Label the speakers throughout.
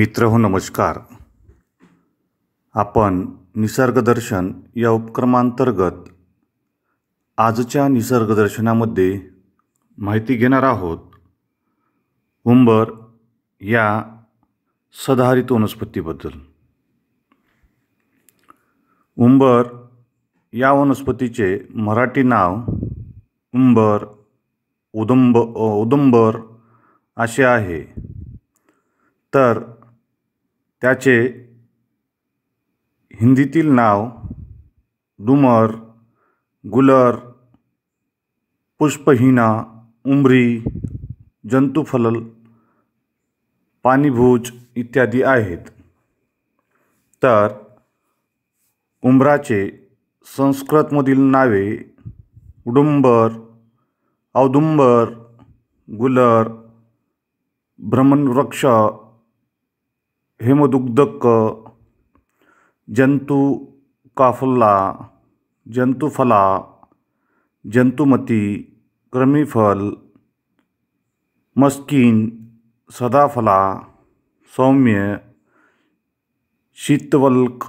Speaker 1: मित्र हो नमस्कार आपण निसर्गदर्शन या उपक्रमांतर्गत आजच्या निसर्गदर्शनामध्ये माहिती घेणार आहोत उंबर या सदाहरित वनस्पतीबद्दल उंबर या वनस्पतीचे मराठी नाव उंबर उदुंब उदुंबर असे आहे तर त्याचे हिंदीतील नाव डुमर गुलर पुष्पहीना उमरी जंतुफल पाणीभुज इत्यादी आहेत तर उंबराचे संस्कृतमधील नावे उडुंबर औदुंबर गुलर भ्रमणवृक्ष हेमदुग्धक जंतू काफुल्ला जंतुफला जंतुमती क्रमीफल मस्किन सदाफला सौम्य शीतवल्क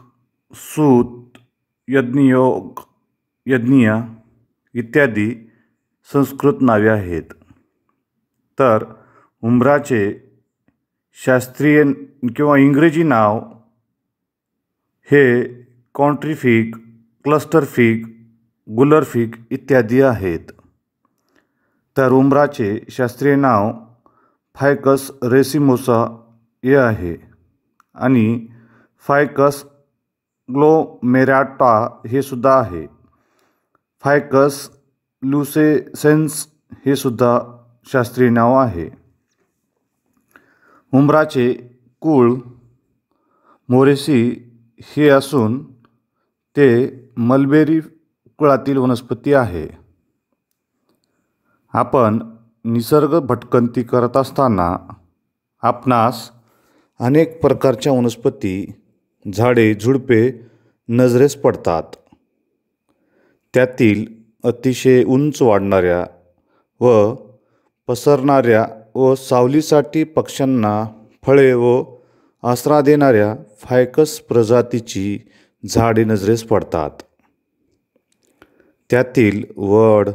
Speaker 1: सूत यज्ञयोग यज्ञीय इत्यादी संस्कृत नावे आहेत तर उंबराचे शास्त्रीय किंवा इंग्रजी नाव हे कॉन्ट्रीफिक गुलर फिक इत्यादी आहेत तर उमराचे शास्त्रीय नाव फायकस रेसिमोसा हे आहे आणि फायकस ग्लोमेराटा हे सुद्धा आहे फायकस लुसेसेन्स हे सुद्धा शास्त्रीय नाव आहे उंबराचे कुळ मोरेसी हे असून ते मलबेरी कुळातील वनस्पती आहे आपण निसर्ग भटकंती करत असताना आपणास अनेक प्रकारच्या वनस्पती झाडे झुडपे नजरेस पडतात त्यातील अतिशय उंच वाढणाऱ्या व पसरणाऱ्या व सावलीसाठी पक्ष्यांना फळे व आसरा देणाऱ्या फायकस प्रजातीची झाडे नजरेस पडतात त्यातील वड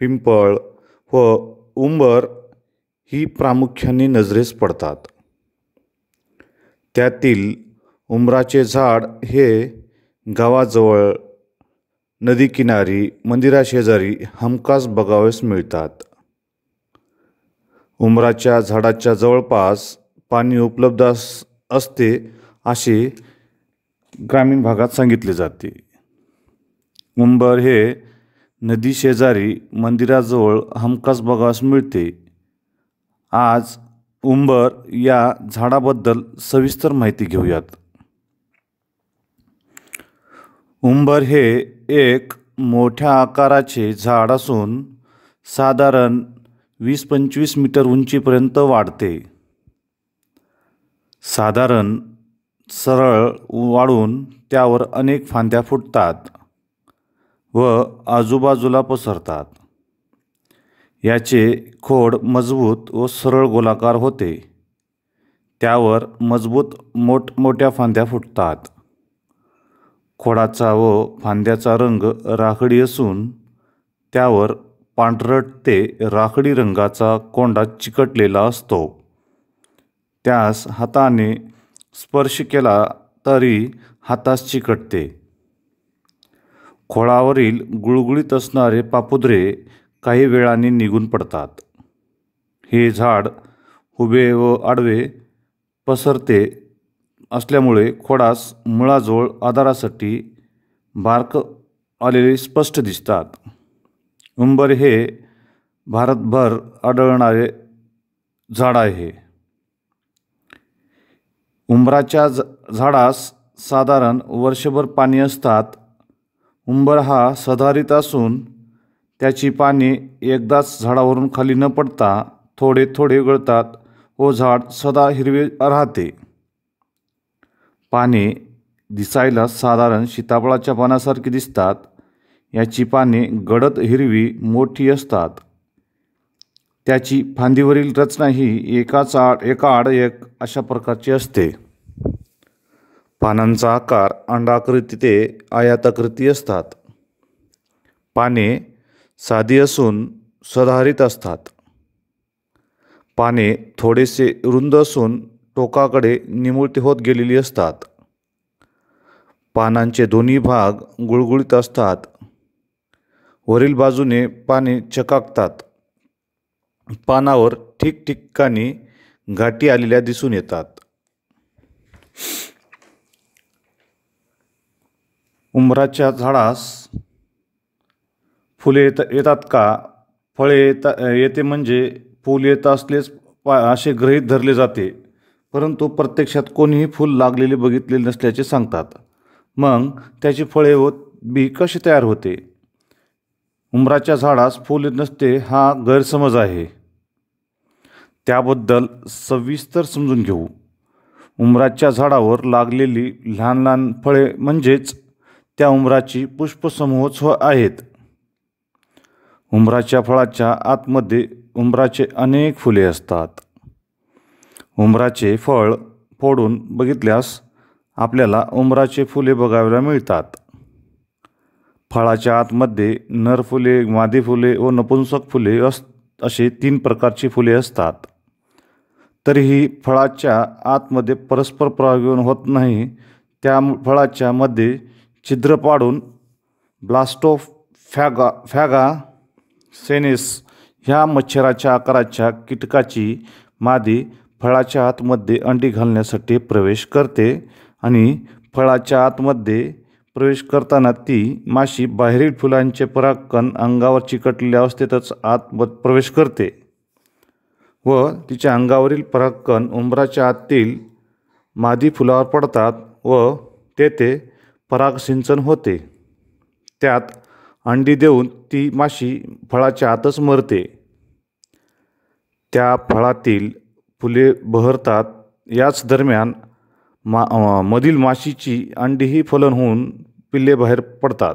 Speaker 1: पिंपळ व उंबर ही प्रामुख्याने नजरेस पडतात त्यातील उंबराचे झाड हे गावाजवळ नदीकिनारी मंदिराशेजारी हमखास बघावेस मिळतात उमराच्या झाडाच्या जवळपास पाणी उपलब्ध अस असते असे ग्रामीण भागात सांगितले जाते उंबर हे नदी शेजारी मंदिराजवळ हमखास बघास मिळते आज उंबर या झाडाबद्दल सविस्तर माहिती घेऊयात उंबर हे एक मोठ्या आकाराचे झाड असून साधारण वीस पंचवीस मीटर उंचीपर्यंत वाढते साधारण सरळ वाढून त्यावर अनेक फांद्या फुटतात व आजूबाजूला पसरतात याचे खोड मजबूत व सरळ गोलाकार होते त्यावर मजबूत मोठमोठ्या फांद्या फुटतात खोडाचा व फांद्याचा रंग राखडी असून त्यावर पांढरट ते राखडी रंगाचा कोंडा चिकटलेला असतो त्यास हाताने स्पर्श केला तरी हातास चिकटते खोळावरील गुळगुळीत असणारे पापुद्रे काही वेळाने निघून पडतात हे झाड हुबे व आडवे पसरते असल्यामुळे खोडास मुळाजवळ आधारासाठी बारक आलेले स्पष्ट दिसतात उंबर हे भारतभर आढळणारे झाड आहे उंबराच्या झाडास साधारण वर्षभर पाणी असतात उंबर हा सधारित असून त्याची पाने एकदाच झाडावरून खाली न पडता थोडे थोडे गळतात व झाड सदा हिरवे राहते पाने दिसायला साधारण सीताफळाच्या पानासारखी दिसतात याची पाने गडद हिरवी मोठी असतात त्याची फांदीवरील रचना ही एकाच आड एका आड एक अशा प्रकारची असते पानांचा आकार अंडाकृती ते आयाताकृती असतात पाने साधी असून सुधारित असतात पाने थोडेसे रुंद असून टोकाकडे निमुळते होत गेलेली असतात पानांचे दोन्ही भाग गुळगुळीत असतात वरील बाजूने पाने चकाकतात पानावर ठिकठिकाणी गाठी आलेल्या दिसून येतात उंबराच्या झाडास फुले येत येतात का फळे येता येते म्हणजे फूल येत असलेच पा असे गृहीत धरले जाते परंतु प्रत्यक्षात कोणीही फूल लागलेले बघितलेले नसल्याचे सांगतात मग त्याची फळे व बी कशी तयार होते उमराच्या झाडास फुले नसते हा गैरसमज आहे त्याबद्दल सविस्तर समजून घेऊ उमराच्या झाडावर लागलेली लहान लहान फळे म्हणजेच त्या उमराची पुष्पसमूहच आहेत उमराच्या फळाच्या आतमध्ये उमराचे अनेक फुले असतात उमराचे फळ फोडून बघितल्यास आपल्याला उमराचे फुले बघायला मिळतात फळाच्या आतमध्ये नर फुले मादी फुले व नपुंसक फुले अस असे तीन प्रकारची फुले असतात तरीही फळाच्या आतमध्ये परस्पर प्रयोग होत नाही त्या फळाच्या मध्ये छिद्र पाडून ब्लास्टो फॅगा फॅगा सेनेस ह्या मच्छराच्या आकाराच्या कीटकाची मादी फळाच्या आतमध्ये अंडी घालण्यासाठी प्रवेश करते आणि फळाच्या आतमध्ये प्रवेश करताना ती माशी बाहेरील फुलांचे परागकण अंगावर चिकटलेल्या अवस्थेतच आत ब प्रवेश करते व तिच्या अंगावरील परागकण उंबराच्या आतील मादी फुलावर पडतात व तेथे परागसिंचन होते त्यात अंडी देऊन ती माशी फळाच्या आतच मरते त्या फळातील फुले बहरतात याच दरम्यान मा मधील माशीची अंडीही फलन होऊन पिल्ले बाहेर पडतात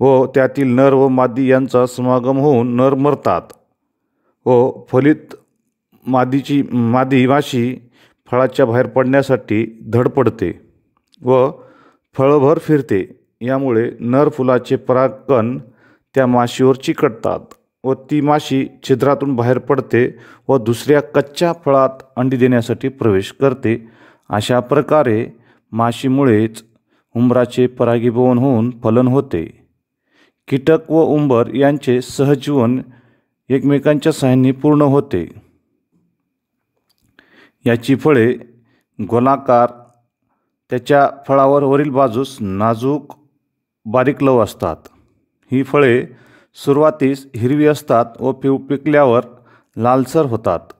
Speaker 1: व त्यातील नर व मादी यांचा समागम होऊन नर मरतात व फलित मादीची मादी माशी फळाच्या बाहेर पडण्यासाठी धड पडते व फळभर फिरते यामुळे नर फुलाचे परागकण त्या माशीवर चिकटतात व ती माशी छिद्रातून बाहेर पडते व दुसऱ्या कच्च्या फळात अंडी देण्यासाठी प्रवेश करते अशा प्रकारे माशीमुळेच उंबराचे परागीभवन होऊन फलन होते कीटक व उंबर यांचे सहजीवन एकमेकांच्या सहाय्याने पूर्ण होते याची फळे गोलाकार त्याच्या फळावर वरील बाजूस नाजूक बारीक लव असतात ही फळे सुरुवातीस हिरवी असतात व पिव पिकल्यावर लालसर होतात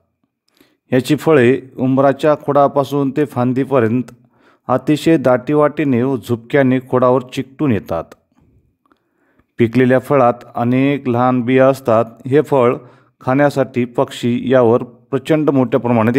Speaker 1: याची फळे उंबराच्या खोडापासून ते फांदीपर्यंत अतिशय दाटीवाटीने व झुपक्याने खोडावर चिकटून येतात पिकलेल्या फळात अनेक लहान बिया असतात हे फळ खाण्यासाठी पक्षी यावर प्रचंड मोठ्या प्रमाणात